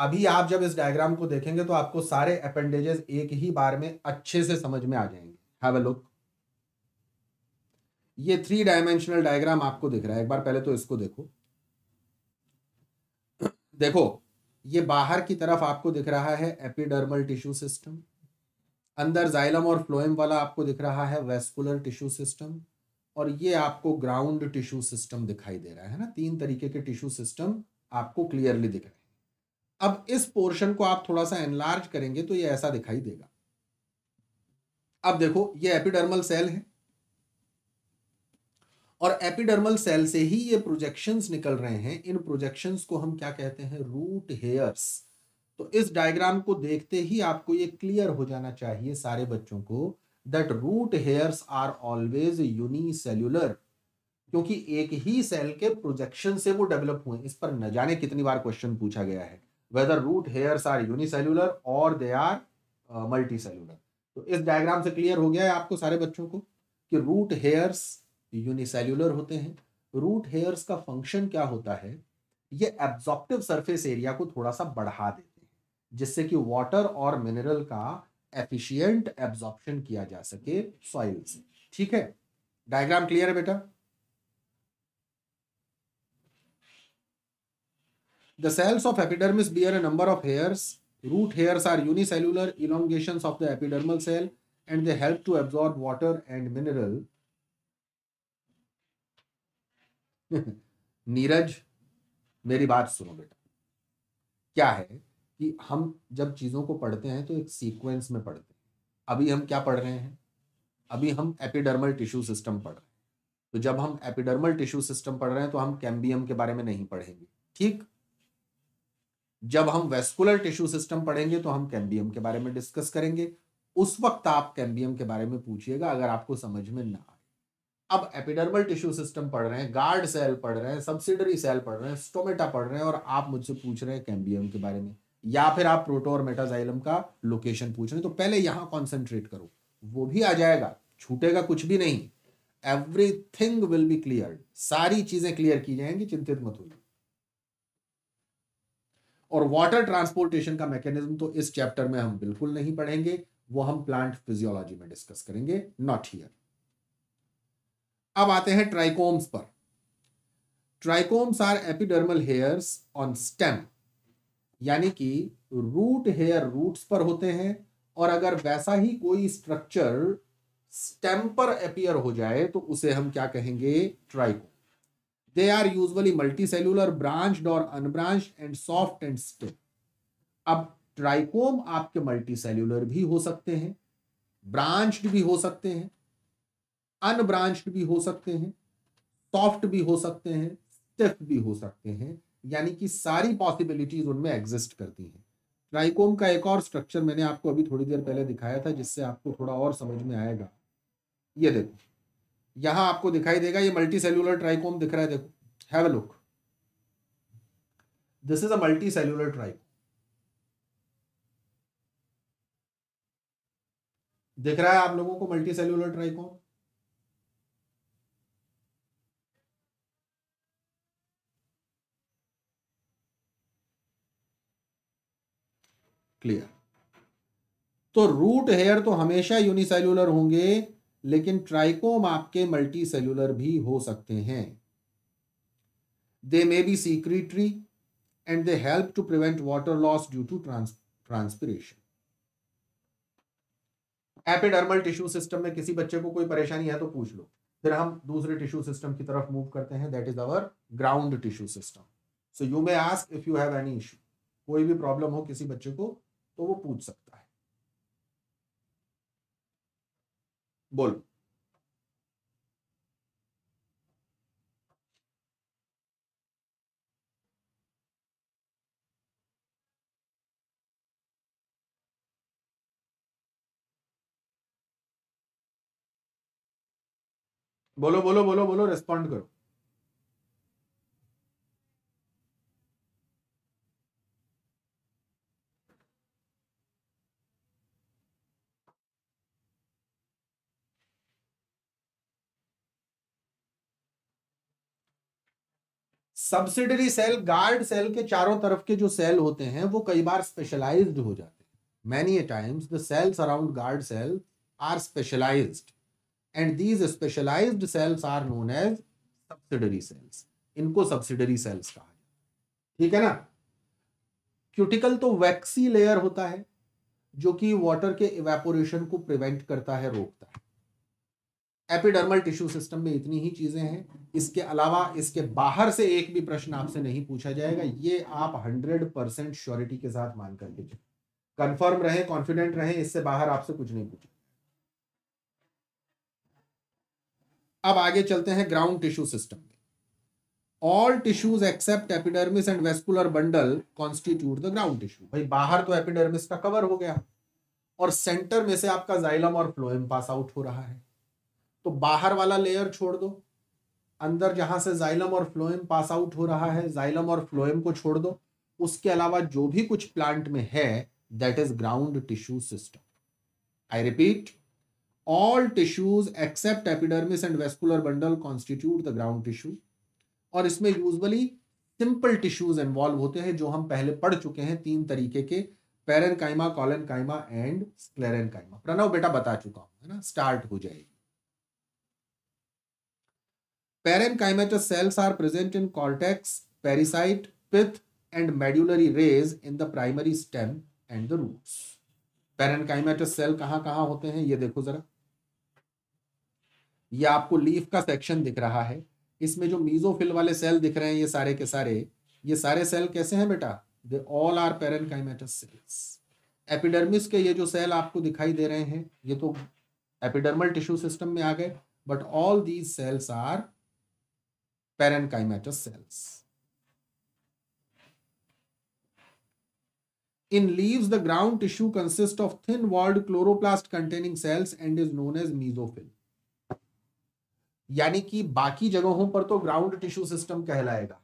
अभी आप जब इस डायग्राम को देखेंगे तो आपको सारे अपेंडेजेस एक ही बार में अच्छे से समझ में आ जाएंगे हैव अ लुक ये थ्री डायमेंशनल डायग्राम आपको दिख रहा है एक बार पहले तो इसको देखो देखो ये बाहर की तरफ आपको दिख रहा है एपिडर्मल टिश्यू सिस्टम अंदर जाइलम और फ्लोएम वाला आपको दिख रहा है वेस्कुलर टिश्यू सिस्टम और ये आपको ग्राउंड टिश्यू सिस्टम दिखाई दे रहा है ना तीन तरीके के टिश्यू सिस्टम आपको क्लियरली दिख रहे हैं अब इस पोर्शन को आप थोड़ा सा एनलार्ज करेंगे तो ये ऐसा दिखाई देगा अब देखो ये एपिडर्मल सेल है और एपिडर्मल सेल से ही ये प्रोजेक्शंस निकल रहे हैं इन प्रोजेक्शंस को हम क्या कहते हैं रूट हेयर्स तो इस डायग्राम को देखते ही आपको ये क्लियर हो जाना चाहिए सारे बच्चों को that root hairs are always unicellular क्योंकि एक ही सेल के प्रोजेक्शन से वो डेवलप हुए इस पर न जाने कितनी बार क्वेश्चन पूछा गया है whether root hairs are unicellular और दे आर मल्टी सेल्यूलर तो इस डायग्राम से क्लियर हो गया है आपको सारे बच्चों को कि रूट हेयर्स यूनिसेल्युलर होते हैं रूट हेयर्स का फंक्शन क्या होता है ये एब्जॉर्प्टिव सरफेस एरिया को थोड़ा सा बढ़ा देते हैं जिससे कि वाटर और मिनरल का एफिशियंट एब्जॉर्प्शन किया जा सके सॉइल से ठीक है डायग्राम क्लियर है बेटा the cells of epidermis bear a number of hairs root hairs are unicellular elongation of the epidermal cell and they help to absorb water and minerals Neeraj मेरी बात सुनो बेटा क्या है कि हम जब चीज़ों को पढ़ते हैं तो एक सीक्वेंस में पढ़ते हैं अभी हम क्या पढ़ रहे हैं अभी हम एपिडर्मल टिश्यू सिस्टम पढ़ रहे हैं तो जब हम एपिडर्मल टिश्यू सिस्टम पढ़ रहे हैं तो हम कैम्बियम के बारे में नहीं पढ़ेंगे ठीक जब हम वेस्कुलर टिश्यू सिस्टम पढ़ेंगे तो हम कैम्बियम के बारे में डिस्कस करेंगे उस वक्त आप कैम्बियम के बारे में पूछिएगा अगर आपको समझ में ना अब एपिडर्मल टिश्यू सिस्टम पढ़ रहे हैं गार्ड सेल पढ़ रहे हैं सब्सिडरी सेल पढ़ रहे हैं स्टोमेटा पढ़ रहे हैं और आप मुझसे पूछ रहे हैं कैम्बियम के बारे में या फिर आप प्रोटो और मेटाजाइलम का लोकेशन पूछ रहे हैं तो पहले यहां कॉन्सेंट्रेट करो वो भी आ जाएगा छूटेगा कुछ भी नहीं everything will be clear सारी चीजें क्लियर की जाएंगी चिंतित मत हो और वाटर ट्रांसपोर्टेशन का मैकेनिज्म तो इस चैप्टर में हम बिल्कुल नहीं पढ़ेंगे वो हम प्लांट फिजियोलॉजी में डिस्कस करेंगे नॉट हियर अब आते हैं ट्राइकोम्स पर trichomes are epidermal hairs on stem यानी कि रूट हेयर रूट्स पर होते हैं और अगर वैसा ही कोई स्ट्रक्चर स्टेम पर अपियर हो जाए तो उसे हम क्या कहेंगे trichome they are usually multicellular branch और unbranch and soft and stiff अब ट्राइकोम आपके मल्टी सेल्यूलर भी हो सकते हैं ब्रांच्ड भी हो सकते हैं अनब्रांच्ड भी हो सकते हैं सॉफ्ट भी हो सकते हैं स्टिफ भी हो सकते हैं यानी कि सारी पॉसिबिलिटीज उनमें एग्जिस्ट करती हैं ट्राइकोम का एक और स्ट्रक्चर मैंने आपको अभी थोड़ी देर पहले दिखाया था जिससे आपको थोड़ा और समझ में आएगा ये देखो यहां आपको दिखाई देगा ये मल्टी सेल्यूलर ट्राइकोम दिख रहा है देखो have a look this is a multicellular trichome दिख रहा है आप लोगों को मल्टी सेल्यूलर ट्राइकोम क्लियर तो रूट हेयर तो हमेशा यूनिसेल्यूलर होंगे लेकिन ट्राइकोम आपके मल्टी सेल्यूलर भी हो सकते हैं they may be secretory and they help to prevent water loss due to transpiration epidermal tissue system में किसी बच्चे को कोई परेशानी है तो पूछ लो फिर हम दूसरे टिश्यू सिस्टम की तरफ मूव करते हैं that is our ground tissue system so you may ask if you have any issue कोई भी प्रॉब्लम हो किसी बच्चे को तो वो पूछ सकता है बोलो बोलो बोलो बोलो बोलो रेस्पॉन्ड करो सब्सिडरी सेल गार्ड सेल के चारों तरफ के जो सेल होते हैं वो कई बार स्पेशलाइज हो जाते हैं many a times the cells around guard cell are specialise and these specialise cells are known as subsidiary cells इनको सब्सिडरी सेल्स कहा जाता है ठीक है ना क्यूटिकल तो वैक्सी लेयर होता है जो कि वाटर के इवेपोरेशन को प्रिवेंट करता है रोकता है एपिडर्मल टिश्यू सिस्टम में इतनी ही चीज़ें हैं इसके अलावा इसके बाहर से एक भी प्रश्न आपसे नहीं पूछा जाएगा ये आप हंड्रेड परसेंट श्योरिटी के साथ मान करके चलें कन्फर्म रहे कॉन्फिडेंट रहे इससे बाहर आपसे कुछ नहीं पूछा अब आगे चलते हैं ground tissue system all tissues except epidermis and vascular bundle constitute the ground tissue भाई बाहर तो एपिडर्मिस का कवर हो गया और सेंटर में से आपका जाइलम और फ्लोएम पास आउट हो रहा है तो बाहर वाला लेयर छोड़ दो अंदर जहां से जाइलम और फ्लोएम पास आउट हो रहा है जाइलम और फ्लोएम को छोड़ दो उसके अलावा जो भी कुछ प्लांट में है that is ground tissue system I repeat all tissues except epidermis and vascular bundle constitute the ground tissue और इसमें यूजली सिंपल टिश्यूज इन्वॉल्व होते हैं जो हम पहले पढ़ चुके हैं तीन तरीके के parenchyma collenchyma and sclerenchyma Pranav बेटा बता चुका हूं है ना स्टार्ट हो जाएगी Parenchymatous cells are present in cortex, pericyte, pith and medullary rays in the primary stem and the roots. Parenchymatous cell कहाँ कहाँ होते हैं ये देखो जरा ये आपको लीफ का सेक्शन दिख रहा है इसमें जो मीजोफिल वाले सेल दिख रहे हैं ये सारे के सारे ये सारे सेल कैसे हैं बेटा they all are parenchymatous cells epidermis के ये जो सेल आपको दिखाई दे रहे हैं ये तो एपिडर्मल टिश्यू सिस्टम में आ गए but all these cells are parenchymatous cells. In leaves, the ground tissue consists of thin-walled chloroplast-containing cells and is known as mesophyll. यानी कि बाकी जगहों पर तो ग्राउंड टिश्यू सिस्टम कहलाएगा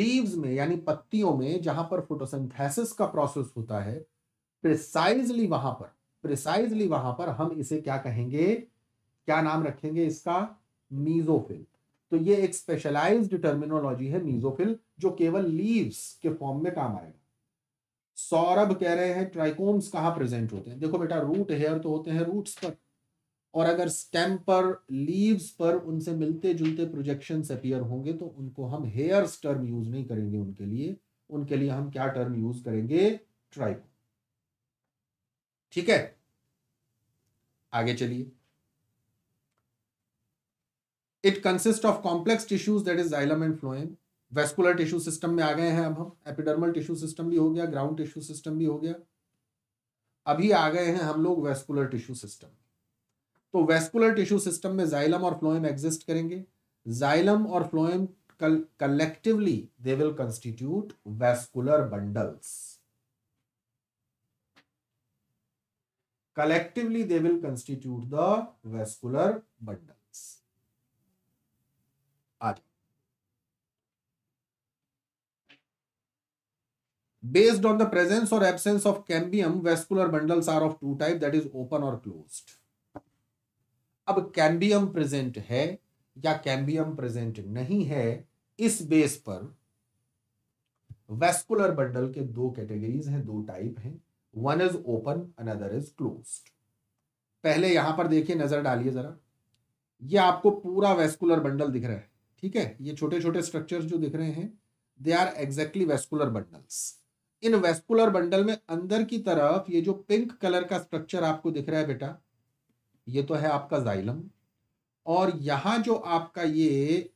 लीव्स में यानी पत्तियों में जहां पर फोटोसिंथेसिस का प्रोसेस होता है प्रिसाइजली वहां पर प्रिसाइजली वहां पर हम इसे क्या कहेंगे क्या नाम रखेंगे इसका मीजोफिल तो ये एक स्पेशलाइज टर्मिनोलॉजी है मीजोफिल जो केवल लीव्स के फॉर्म में काम आएगा सौरभ कह रहे हैं ट्राइकोम्स कहाँ प्रेजेंट होते हैं देखो बेटा रूट हेयर तो होते हैं रूट्स पर और अगर स्टेम पर लीव्स पर उनसे मिलते जुलते प्रोजेक्शन अपियर होंगे तो उनको हम हेयर्स टर्म यूज नहीं करेंगे उनके लिए उनके लिए हम क्या टर्म यूज करेंगे ट्राइकोम ठीक है आगे चलिए it consist of complex tissues that is xylem and phloem vascular tissue system में आ गए हैं अब हम एपिडर्मल टिश्यू सिस्टम भी हो गया ग्राउंड टिश्यू सिस्टम भी हो गया अभी आ गए हैं हम लोग वेस्कुलर टिश्यू सिस्टम तो वेस्कुलर टिश्यू सिस्टम में जाइलम और फ्लोएम एग्जिस्ट करेंगे जाइलम और phloem collectively they will constitute vascular bundles collectively they will constitute the vascular bundle Based on the presence or absence of cambium, vascular bundles are of two type that is open or closed. अब कैम्बियम प्रेजेंट है या कैम्बियम प्रेजेंट नहीं है इस बेस पर वेस्कुलर बंडल के दो कैटेगरीज हैं दो टाइप हैं one is open another is closed पहले यहां पर देखिए नजर डालिए जरा ये आपको पूरा वेस्कुलर बंडल दिख रहा है ठीक है ये छोटे छोटे स्ट्रक्चर्स जो दिख रहे हैं they are exactly vascular bundles in vascular bundle में अंदर की तरफ ये जो पिंक कलर का स्ट्रक्चर आपको दिख रहा है बेटा ये तो है आपका जाइलम और यहां जो आपका ये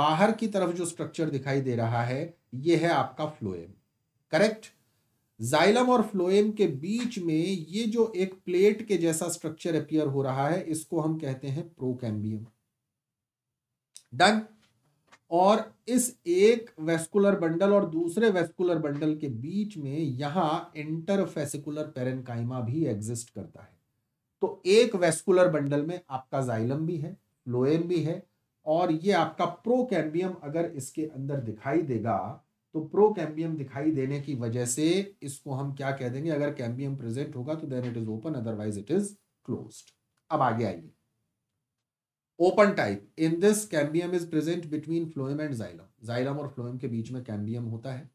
बाहर की तरफ जो स्ट्रक्चर दिखाई दे रहा है ये है आपका फ्लोएम करेक्ट जाइलम और फ्लोएम के बीच में ये जो एक प्लेट के जैसा स्ट्रक्चर अपियर हो रहा है इसको हम कहते हैं प्रोकैम्बियम डन और इस एक वेस्कुलर बंडल और दूसरे वेस्कुलर बंडल के बीच में यहां इंटरफेसिकुलर पेरेनकाइमा भी एग्जिस्ट करता है तो एक वेस्कुलर बंडल में आपका जाइलम भी है फ्लोएम भी है और ये आपका प्रोकैम्बियम अगर इसके अंदर दिखाई देगा तो प्रोकैम्बियम दिखाई देने की वजह से इसको हम क्या कह देंगे अगर कैम्बियम प्रेजेंट होगा तो then it is open otherwise it is closed अब आगे आइए open type in this cambium is present between phloem and xylem xylem और फ्लोएम के बीच में कैम्बियम होता है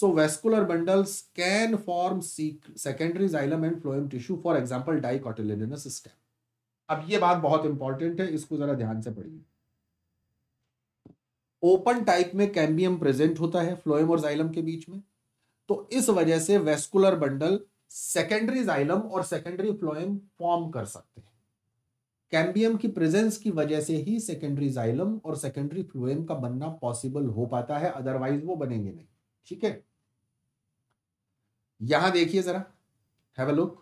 so vascular bundles can form secondary xylem and phloem tissue for example dicotyledonous stem अब ये बात बहुत इंपॉर्टेंट है इसको जरा ध्यान से पढ़िए ओपन टाइप में कैम्बियम प्रेजेंट होता है फ्लोएम और जाइलम के बीच में तो इस वजह से वेस्कुलर बंडल सेकेंडरी जाइलम और सेकेंडरी फ्लोएम फॉर्म कर सकते हैं कैम्बियम की प्रेजेंस की वजह से ही सेकेंडरी जाइलम और सेकेंडरी फ्लोएम का बनना पॉसिबल हो पाता है अदरवाइज वो बनेंगे नहीं ठीक है यहां देखिए जरा हैव अ लुक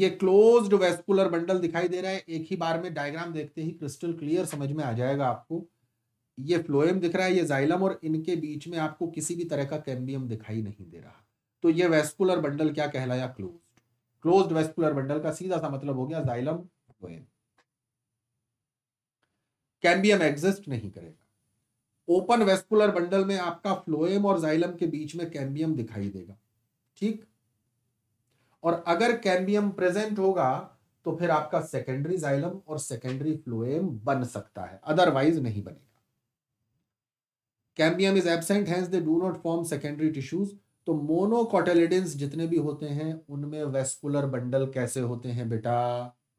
ये क्लोज्ड वेस्कुलर बंडल दिखाई दे रहा है एक ही बार में डायग्राम देखते ही क्रिस्टल क्लियर समझ में आ जाएगा आपको ये फ्लोएम दिख रहा है ये जाइलम और इनके बीच में आपको किसी भी तरह का कैम्बियम दिखाई नहीं दे रहा तो ये वेस्कुलर बंडल क्या कहलाया क्लोज क्लोज्ड वेस्कुलर बंडल का सीधा सा मतलब हो गया जाइलम कैम्बियम एग्जिस्ट नहीं करेगा ओपन वेस्कुलर बंडल में आपका फ्लोएम और जाइलम के बीच में कैम्बियम दिखाई देगा ठीक और अगर कैम्बियम प्रेजेंट होगा तो फिर आपका सेकेंडरी जाइलम और सेकेंडरी फ्लोएम बन सकता है अदरवाइज नहीं बनेगा cambium is absent hence they do not form secondary tissues तो मोनोकोटेलिडेंस जितने भी होते हैं उनमें वेस्कुलर बंडल कैसे होते हैं बेटा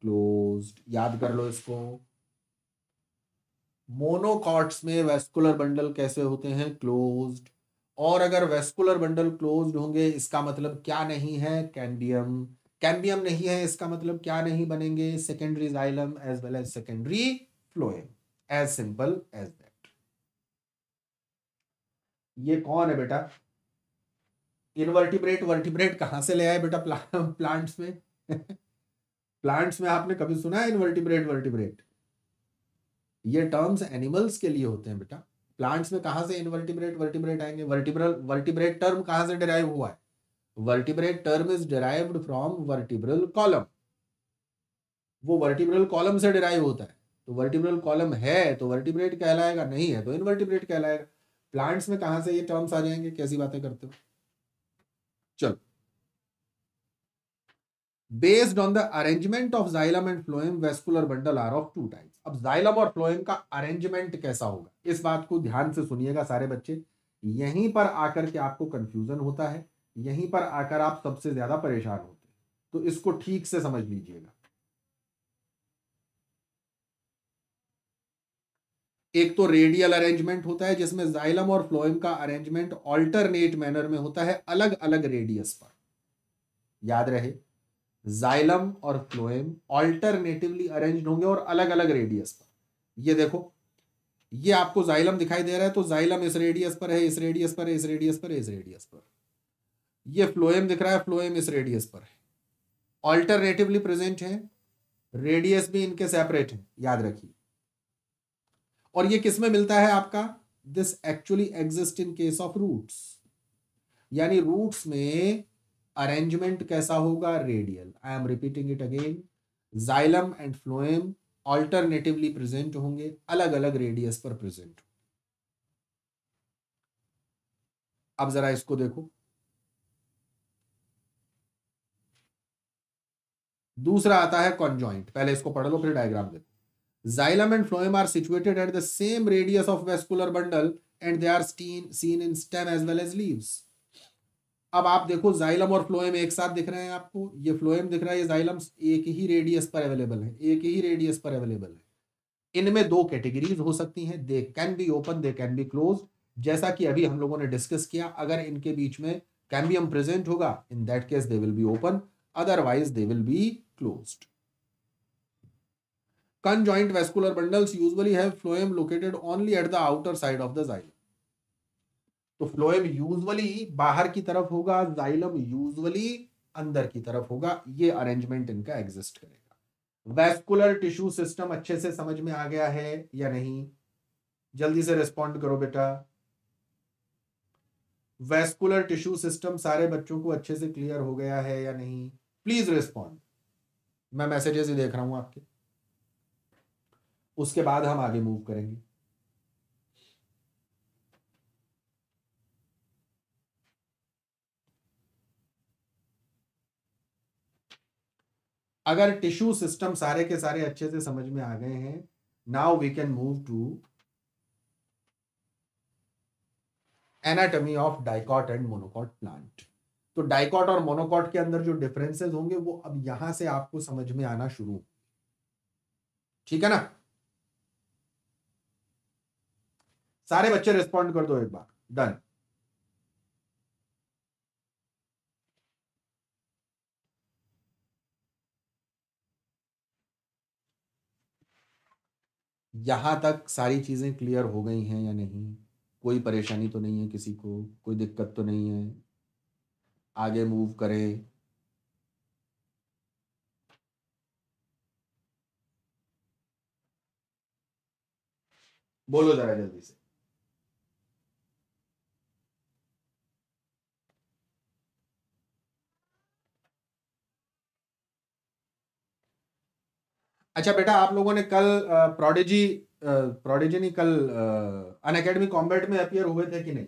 क्लोज याद कर लो इसको मोनोकॉट्स में वेस्कुलर बंडल कैसे होते हैं क्लोज्ड और अगर वेस्कुलर बंडल क्लोज्ड होंगे इसका मतलब क्या नहीं है कैंडियम कैंबियम नहीं है इसका मतलब क्या नहीं बनेंगे secondary xylem as well as secondary phloem as simple as that ये कौन है बेटा इनवर्टिब्रेट वर्टिब्रेट कहाँ से ले आए बेटा प्लांट्स में प्लांट्स में आपने कभी सुना है इनवर्टिब्रेट वर्टिब्रेट ये टर्म्स एनिमल्स के लिए होते हैं बेटा प्लांट्स में कहाँ से इनवर्टिब्रेट वर्टिब्रेट आएंगे वर्टिब्रल वर्टिब्रेट टर्म कहाँ से डिराइव हुआ है vertebrate term is derive from vertebral column वो वर्टिब्रल कॉलम से डिराइव होता है तो वर्टिब्रल कॉलम है तो वर्टिब्रेट कहलाएगा नहीं है तो इनवर्टिब्रेट कहलाएगा प्लांट्स में कहाँ से ये टर्म्स आ जाएंगे कैसी बातें करते हो चलो based on the arrangement of xylem and phloem vascular bundle are of two types अब जाइलम और फ्लोएम का अरेंजमेंट कैसा होगा इस बात को ध्यान से सुनिएगा सारे बच्चे यहीं पर आकर के आपको कंफ्यूजन होता है यहीं पर आकर आप सबसे ज्यादा परेशान होते हैं तो इसको ठीक से समझ लीजिएगा एक तो रेडियल अरेंजमेंट होता है जिसमें जाइलम और फ्लोएम का अरेंजमेंट ऑल्टरनेट मैनर में होता है अलग अलग रेडियस पर याद रहे जाइलम और फ्लोएम ऑल्टरनेटिवली अरेंज होंगे और अलग अलग रेडियस पर ये देखो ये आपको जाइलम दिखाई दे रहा है तो जाइलम इस रेडियस पर है इस रेडियस पर है इस रेडियस पर है इस रेडियस पर ये फ्लोएम दिख रहा है फ्लोएम इस रेडियस पर है ऑल्टरनेटिवली प्रेजेंट है रेडियस भी इनके सेपरेट है याद रखिए और ये किस में मिलता है आपका this actually exist in case of roots यानी रूट्स में अरेंजमेंट कैसा होगा radial I am repeating it again xylem and phloem alternatively present होंगे अलग अलग रेडियस पर प्रेजेंट अब जरा इसको देखो दूसरा आता है कॉन्जॉइंट पहले इसको पढ़ लो फिर डायग्राम देखो Xylem and phloem are situated at the same radius of vascular bundle and they are seen, seen in stem as well as leaves. अब आप देखो जाइलम और फ्लोएम एक साथ दिख रहे हैं आपको ये फ्लोएम दिख रहा है ये जाइलम एक ही रेडियस पर अवेलेबल है एक ही रेडियस पर अवेलेबल है इनमें दो कैटेगरीज हो सकती हैं they can be open they can be close जैसा कि अभी हम लोगों ने डिस्कस किया अगर इनके बीच में कैम्बियम प्रेजेंट होगा in that case they will be open otherwise they will be closed Conjoint vascular bundles usually have phloem located only at the outer side of the xylem. तो फ्लोएम यूजली बाहर की तरफ होगा जाइलम यूजली अंदर की तरफ होगा ये अरेंजमेंट इनका एग्जिस्ट करेगा वैस्कुलर टिश्यू सिस्टम अच्छे से समझ में आ गया है या नहीं जल्दी से रिस्पॉन्ड करो बेटा वैस्कुलर टिश्यू सिस्टम सारे बच्चों को अच्छे से क्लियर हो गया है या नहीं प्लीज रिस्पॉन्ड मैं मैसेजेस ही देख रहा हूं आपके उसके बाद हम आगे मूव करेंगे अगर टिश्यू सिस्टम सारे के सारे अच्छे से समझ में आ गए हैं now we can move to anatomy of dicot and monocot plant तो डाइकॉट और मोनोकॉट के अंदर जो डिफरेंसेस होंगे वो अब यहां से आपको समझ में आना शुरू ठीक है ना सारे बच्चे रिस्पॉन्ड कर दो एक बार डन यहां तक सारी चीजें क्लियर हो गई हैं या नहीं कोई परेशानी तो नहीं है किसी को कोई दिक्कत तो नहीं है आगे मूव करें बोलो जरा जल्दी से अच्छा बेटा आप लोगों ने कल प्रोडेजी प्रोडेजी नहीं कल अन अकेडमी कॉम्बैट में अपियर हुए थे कि नहीं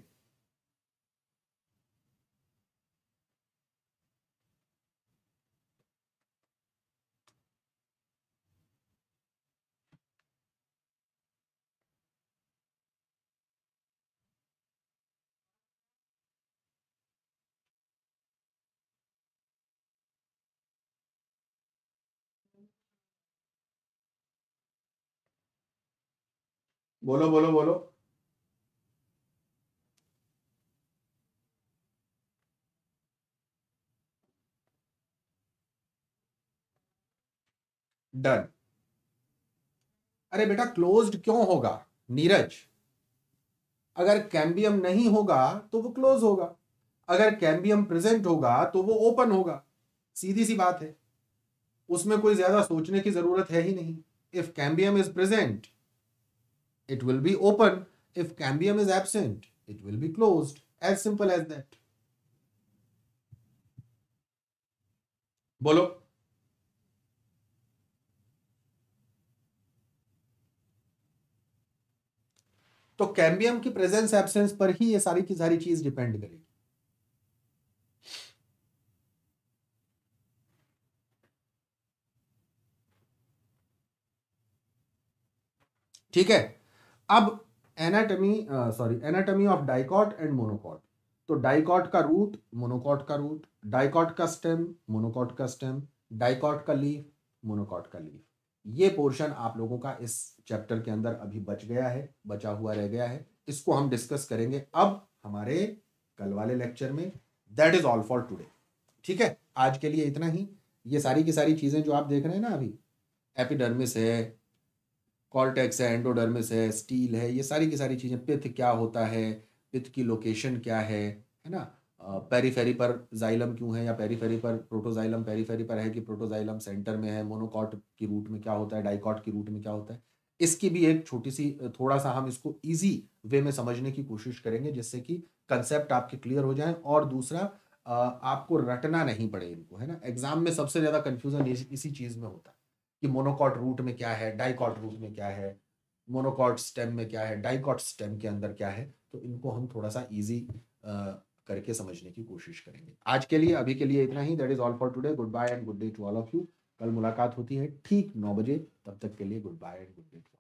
बोलो बोलो बोलो डन अरे बेटा क्लोज्ड क्यों होगा नीरज अगर कैम्बियम नहीं होगा तो वो क्लोज होगा अगर कैम्बियम प्रेजेंट होगा तो वो ओपन होगा सीधी सी बात है उसमें कोई ज्यादा सोचने की जरूरत है ही नहीं if cambium is present It will be open. If cambium is absent, it will be closed. As simple as that. bolo तो कैम्बियम की प्रेजेंस एब्सेंस पर ही ये सारी की सारी चीज डिपेंड करेगी ठीक है अब anatomy sorry anatomy of dicot and monocot तो डाइकॉट का रूट मोनोकॉट का रूट डाइकॉट का स्टेम मोनोकॉट का स्टेम डाइकॉट का लीफ मोनोकॉट का लीफ ये पोर्शन आप लोगों का इस चैप्टर के अंदर अभी बच गया है बचा हुआ रह गया है इसको हम डिस्कस करेंगे अब हमारे कल वाले लेक्चर में that is all for today ठीक है आज के लिए इतना ही ये सारी की सारी चीज़ें जो आप देख रहे हैं ना अभी एपिडर्मिस है कॉलटेक्स है एंडोडर्मिस है स्टील है ये सारी की सारी चीज़ें पिथ क्या होता है पिथ की लोकेशन क्या है है ना पेरीफेरी पर जाइलम क्यों है या पेरीफेरी पर प्रोटोजाइलम पेरीफेरी पर है कि प्रोटोजाइलम सेंटर में है मोनोकॉट की रूट में क्या होता है डाइकॉट की रूट में क्या होता है इसकी भी एक छोटी सी थोड़ा सा हम इसको इजी वे में समझने की कोशिश करेंगे जिससे कि कंसेप्ट आपके क्लियर हो जाए और दूसरा आपको रटना नहीं पड़े इनको है ना एग्जाम में सबसे ज़्यादा कन्फ्यूज़न इसी चीज़ में होता है कि मोनोकॉट रूट में क्या है डाइकॉट रूट में क्या है मोनोकॉट स्टेम में क्या है डाइकॉट स्टेम के अंदर क्या है तो इनको हम थोड़ा सा इजी करके समझने की कोशिश करेंगे आज के लिए अभी के लिए इतना ही that is all for today good bye and good day to all of you कल मुलाकात होती है ठीक नौ बजे तब तक के लिए good bye and good day